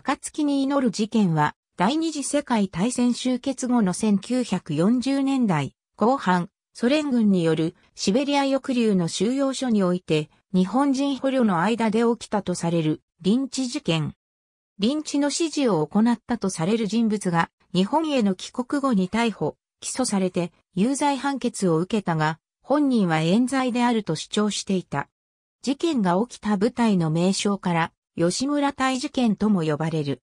暁に祈る事件は、第二次世界大戦終結後の1940年代後半、ソ連軍によるシベリア抑留の収容所において、日本人捕虜の間で起きたとされる臨チ事件。臨チの指示を行ったとされる人物が、日本への帰国後に逮捕、起訴されて有罪判決を受けたが、本人は冤罪であると主張していた。事件が起きた部隊の名称から、吉村大事件とも呼ばれる。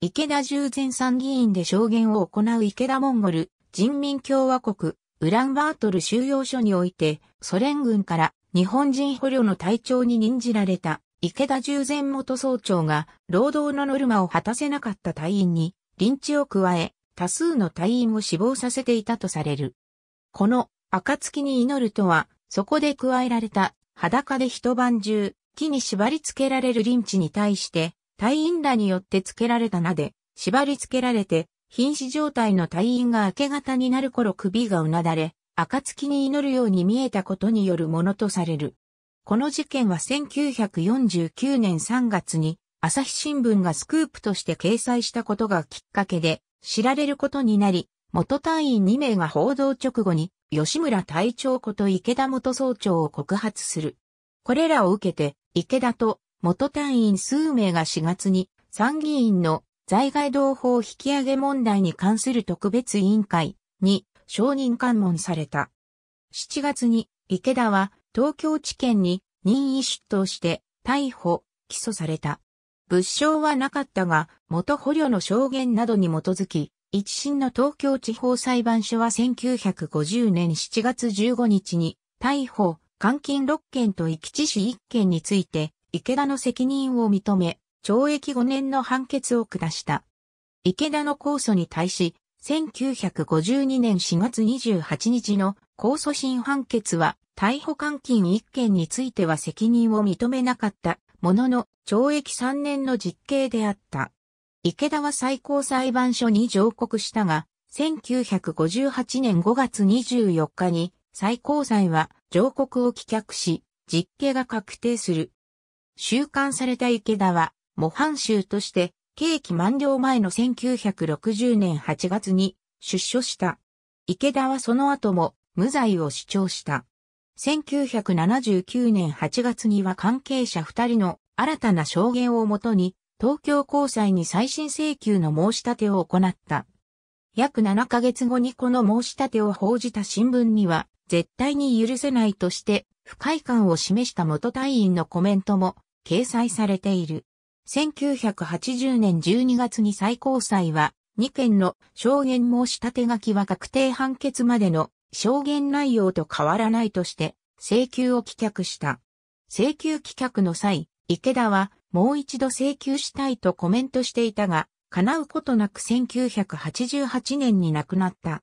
池田従前参議院で証言を行う池田モンゴル人民共和国ウランバートル収容所においてソ連軍から日本人捕虜の隊長に任じられた池田従前元総長が労働のノルマを果たせなかった隊員に臨地を加え多数の隊員を死亡させていたとされる。この暁に祈るとはそこで加えられた裸で一晩中木に縛り付けられるリンチに対して、隊員らによって付けられた名で、縛り付けられて、瀕死状態の隊員が明け方になる頃首がうなだれ、暁に祈るように見えたことによるものとされる。この事件は1949年3月に朝日新聞がスクープとして掲載したことがきっかけで知られることになり、元隊員2名が報道直後に吉村隊長こと池田元総長を告発する。これらを受けて池田と元隊員数名が4月に参議院の在外同法引き上げ問題に関する特別委員会に承認喚問された。7月に池田は東京地検に任意出頭して逮捕、起訴された。物証はなかったが、元捕虜の証言などに基づき、一審の東京地方裁判所は1950年7月15日に逮捕、監禁6件と棄地死1件について、池田の責任を認め、懲役5年の判決を下した。池田の控訴に対し、1952年4月28日の控訴審判決は、逮捕監禁1件については責任を認めなかったものの、懲役3年の実刑であった。池田は最高裁判所に上告したが、1958年5月24日に最高裁は上告を棄却し、実刑が確定する。収監された池田は、模範囚として、刑期満了前の1960年8月に出所した。池田はその後も無罪を主張した。1979年8月には関係者2人の新たな証言をもとに、東京高裁に再審請求の申し立てを行った。約7ヶ月後にこの申し立てを報じた新聞には、絶対に許せないとして、不快感を示した元隊員のコメントも掲載されている。1980年12月に最高裁は、2件の証言申し立て書きは確定判決までの証言内容と変わらないとして、請求を棄却した。請求棄却の際、池田はもう一度請求したいとコメントしていたが、叶うことなく1988年に亡くなった。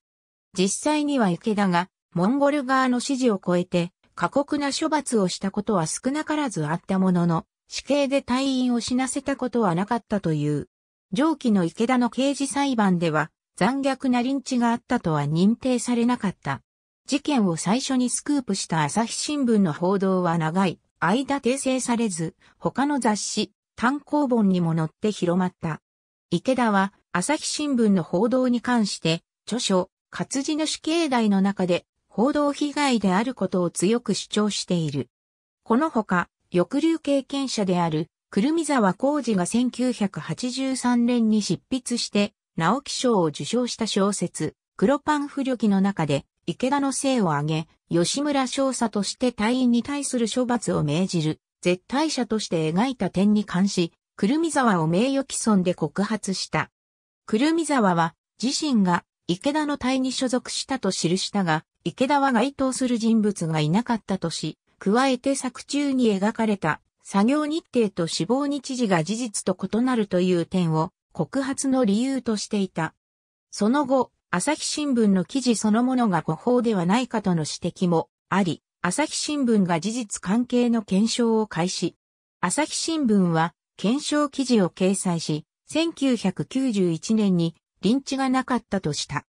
実際には池田が、モンゴル側の指示を超えて、過酷な処罰をしたことは少なからずあったものの、死刑で退院を死なせたことはなかったという。上記の池田の刑事裁判では、残虐な臨地があったとは認定されなかった。事件を最初にスクープした朝日新聞の報道は長い間訂正されず、他の雑誌、単行本にも載って広まった。池田は朝日新聞の報道に関して、著書、活字主刑題の中で、報道被害であることを強く主張している。このほか、抑留経験者である、くるみ沢浩二が1983年に執筆して、直木賞を受賞した小説、黒パン不力の中で、池田の姓を挙げ、吉村少佐として隊員に対する処罰を命じる、絶対者として描いた点に関し、久留美沢を名誉毀損で告発した。久留美沢は自身が池田の隊に所属したと記したが、池田は該当する人物がいなかったとし、加えて作中に描かれた作業日程と死亡日時が事実と異なるという点を告発の理由としていた。その後、朝日新聞の記事そのものが誤報ではないかとの指摘もあり、朝日新聞が事実関係の検証を開始。朝日新聞は検証記事を掲載し、1991年に臨地がなかったとした。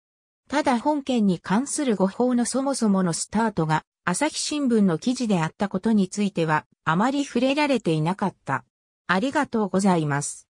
ただ本件に関する誤報のそもそものスタートが朝日新聞の記事であったことについてはあまり触れられていなかった。ありがとうございます。